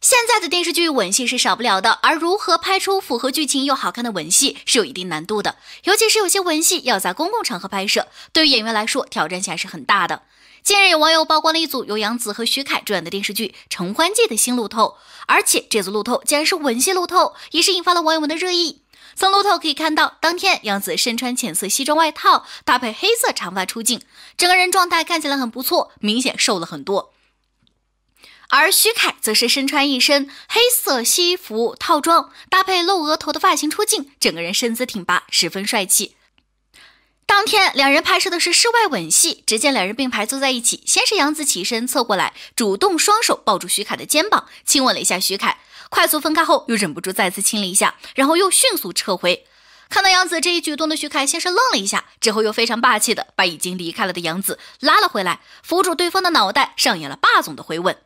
现在的电视剧吻戏是少不了的，而如何拍出符合剧情又好看的吻戏是有一定难度的，尤其是有些吻戏要在公共场合拍摄，对于演员来说挑战性还是很大的。近日有网友曝光了一组由杨紫和徐凯主演的电视剧《承欢记》的新路透，而且这组路透竟然是吻戏路透，也是引发了网友们的热议。从路透可以看到，当天杨紫身穿浅色西装外套，搭配黑色长发出镜，整个人状态看起来很不错，明显瘦了很多。而徐凯则是身穿一身黑色西服套装，搭配露额头的发型出镜，整个人身姿挺拔，十分帅气。当天两人拍摄的是室外吻戏，只见两人并排坐在一起，先是杨子起身侧过来，主动双手抱住徐凯的肩膀，亲吻了一下徐凯，快速分开后又忍不住再次亲了一下，然后又迅速撤回。看到杨子这一举动的徐凯先是愣了一下，之后又非常霸气的把已经离开了的杨子拉了回来，扶住对方的脑袋，上演了霸总的回吻。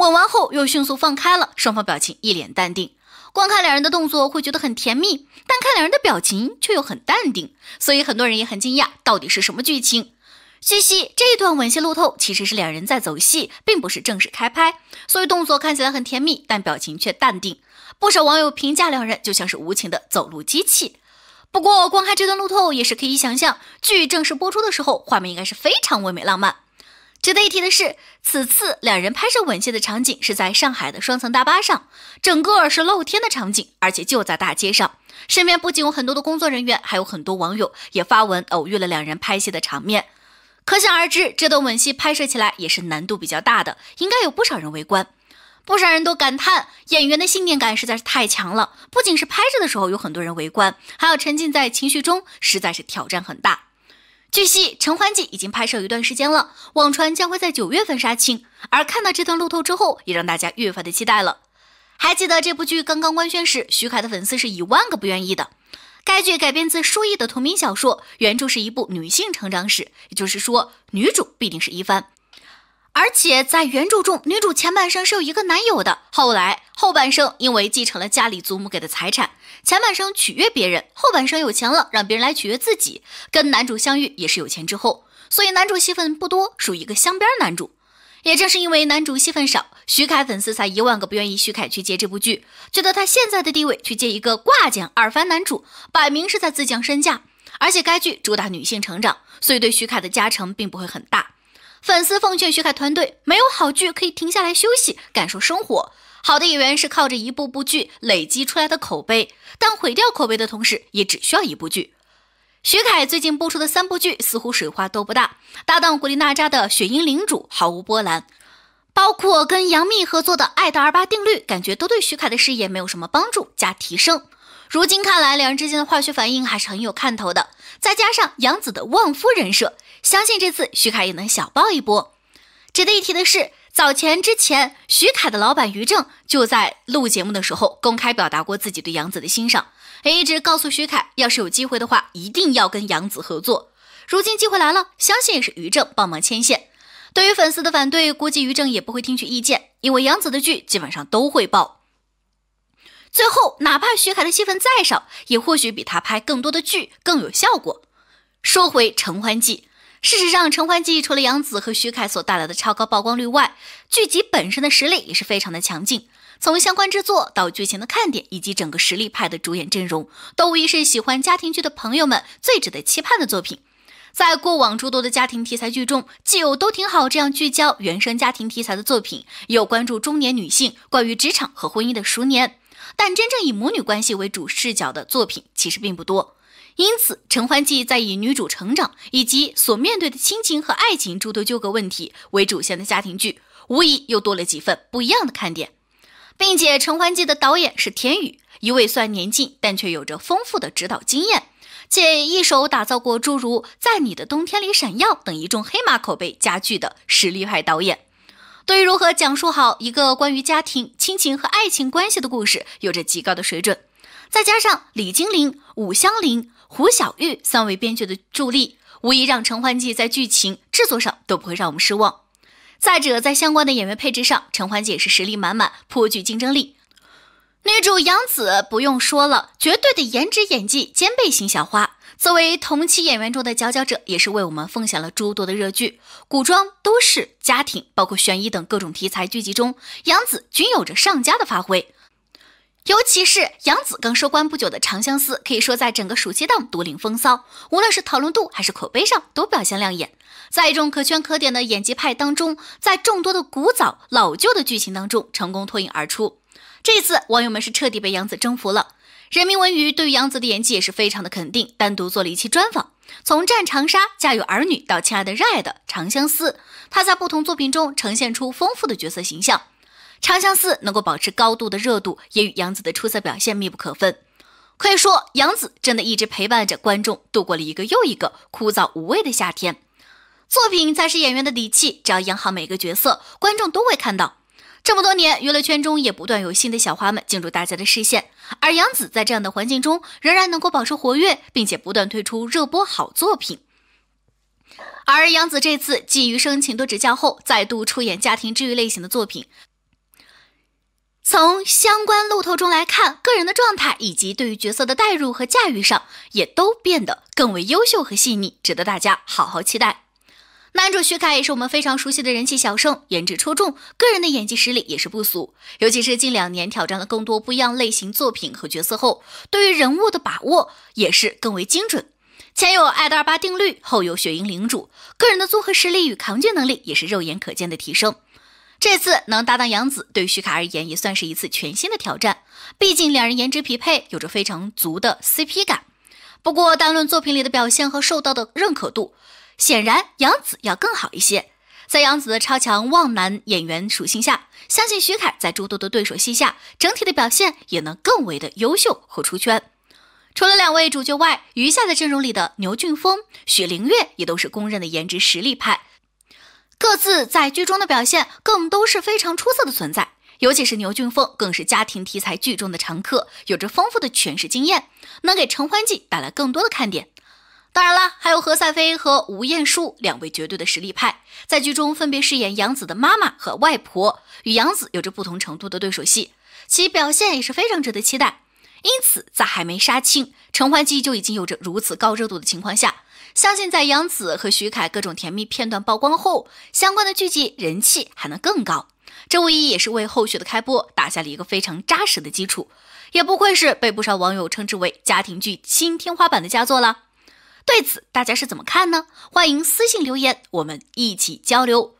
吻完后又迅速放开了，双方表情一脸淡定。光看两人的动作会觉得很甜蜜，但看两人的表情却又很淡定，所以很多人也很惊讶，到底是什么剧情？嘻嘻，这一段吻戏路透其实是两人在走戏，并不是正式开拍，所以动作看起来很甜蜜，但表情却淡定。不少网友评价两人就像是无情的走路机器。不过，光看这段路透也是可以想象，剧正式播出的时候，画面应该是非常唯美浪漫。值得一提的是，此次两人拍摄吻戏的场景是在上海的双层大巴上，整个是露天的场景，而且就在大街上，身边不仅有很多的工作人员，还有很多网友也发文偶遇了两人拍戏的场面。可想而知，这段吻戏拍摄起来也是难度比较大的，应该有不少人围观，不少人都感叹演员的信念感实在是太强了。不仅是拍摄的时候有很多人围观，还要沉浸在情绪中，实在是挑战很大。据悉，《陈欢记》已经拍摄一段时间了，网传将会在九月份杀青。而看到这段路透之后，也让大家越发的期待了。还记得这部剧刚刚官宣时，徐凯的粉丝是一万个不愿意的。该剧改编自舒意的同名小说，原著是一部女性成长史，也就是说，女主必定是一帆。而且在原著中，女主前半生是有一个男友的，后来后半生因为继承了家里祖母给的财产，前半生取悦别人，后半生有钱了让别人来取悦自己，跟男主相遇也是有钱之后，所以男主戏份不多，属于一个镶边男主。也正是因为男主戏份少，徐凯粉丝才一万个不愿意徐凯去接这部剧，觉得他现在的地位去接一个挂件二番男主，摆明是在自降身价。而且该剧主打女性成长，所以对徐凯的加成并不会很大。粉丝奉劝徐凯团队，没有好剧可以停下来休息，感受生活。好的演员是靠着一部部剧累积出来的口碑，但毁掉口碑的同时，也只需要一部剧。徐凯最近播出的三部剧似乎水花都不大，搭档古力娜扎的《雪鹰领主》毫无波澜，包括跟杨幂合作的《爱的二八定律》，感觉都对徐凯的事业没有什么帮助加提升。如今看来，两人之间的化学反应还是很有看头的，再加上杨紫的旺夫人设。相信这次徐凯也能小爆一波。值得一提的是，早前之前徐凯的老板于正就在录节目的时候公开表达过自己对杨紫的欣赏，也一直告诉徐凯，要是有机会的话，一定要跟杨紫合作。如今机会来了，相信也是于正帮忙牵线。对于粉丝的反对，估计于正也不会听取意见，因为杨紫的剧基本上都会爆。最后，哪怕徐凯的戏份再少，也或许比他拍更多的剧更有效果。说回《承欢记》。事实上，《承欢记》除了杨紫和徐凯所带来的超高曝光率外，剧集本身的实力也是非常的强劲。从相关制作到剧情的看点，以及整个实力派的主演阵容，都无疑是喜欢家庭剧的朋友们最值得期盼的作品。在过往诸多的家庭题材剧中，既有都挺好这样聚焦原生家庭题材的作品，有关注中年女性关于职场和婚姻的熟年，但真正以母女关系为主视角的作品其实并不多。因此，陈欢记在以女主成长以及所面对的亲情和爱情诸多纠葛问题为主线的家庭剧，无疑又多了几分不一样的看点。并且，陈欢记的导演是田宇，一位算年近，但却有着丰富的指导经验，且一手打造过诸如《在你的冬天里闪耀》等一众黑马口碑佳剧的实力派导演。对于如何讲述好一个关于家庭、亲情和爱情关系的故事，有着极高的水准。再加上李金玲、武香玲。胡小玉三位编剧的助力，无疑让陈欢季在剧情制作上都不会让我们失望。再者，在相关的演员配置上，陈欢季也是实力满满，颇具竞争力。女主杨紫不用说了，绝对的颜值演技兼备型小花，作为同期演员中的佼佼者，也是为我们奉献了诸多的热剧。古装、都市、家庭，包括悬疑等各种题材剧集中，杨紫均有着上佳的发挥。尤其是杨紫刚收官不久的《长相思》，可以说在整个暑期档独领风骚，无论是讨论度还是口碑上都表现亮眼。在一种可圈可点的演技派当中，在众多的古早老旧的剧情当中成功脱颖而出。这次网友们是彻底被杨紫征服了。人民文娱对于杨紫的演技也是非常的肯定，单独做了一期专访。从《战长沙》《家有儿女》到《亲爱的热爱的》《长相思》，她在不同作品中呈现出丰富的角色形象。《长相思》能够保持高度的热度，也与杨紫的出色表现密不可分。可以说，杨紫真的一直陪伴着观众度过了一个又一个枯燥无味的夏天。作品才是演员的底气，只要演好每个角色，观众都会看到。这么多年，娱乐圈中也不断有新的小花们进入大家的视线，而杨紫在这样的环境中仍然能够保持活跃，并且不断推出热播好作品。而杨紫这次《基余生，请多指教》后，再度出演家庭治愈类型的作品。从相关路透中来看，个人的状态以及对于角色的代入和驾驭上，也都变得更为优秀和细腻，值得大家好好期待。男主徐凯也是我们非常熟悉的人气小生，颜值出众，个人的演技实力也是不俗。尤其是近两年挑战了更多不一样类型作品和角色后，对于人物的把握也是更为精准。前有《爱的二八定律》，后有《雪鹰领主》，个人的综合实力与扛剧能力也是肉眼可见的提升。这次能搭档杨紫，对徐凯而言也算是一次全新的挑战。毕竟两人颜值匹配，有着非常足的 CP 感。不过，单论作品里的表现和受到的认可度，显然杨紫要更好一些。在杨紫的超强望男演员属性下，相信徐凯在诸多的对手戏下，整体的表现也能更为的优秀和出圈。除了两位主角外，余下的阵容里的牛俊峰、许凌月也都是公认的颜值实力派。各自在剧中的表现，更都是非常出色的存在。尤其是牛俊峰，更是家庭题材剧中的常客，有着丰富的诠释经验，能给《承欢记》带来更多的看点。当然了，还有何赛飞和吴彦姝两位绝对的实力派，在剧中分别饰演杨子的妈妈和外婆，与杨子有着不同程度的对手戏，其表现也是非常值得期待。因此，在还没杀青，《陈欢季》就已经有着如此高热度的情况下，相信在杨紫和徐凯各种甜蜜片段曝光后，相关的剧集人气还能更高。这无疑也是为后续的开播打下了一个非常扎实的基础，也不愧是被不少网友称之为家庭剧新天花板的佳作了。对此，大家是怎么看呢？欢迎私信留言，我们一起交流。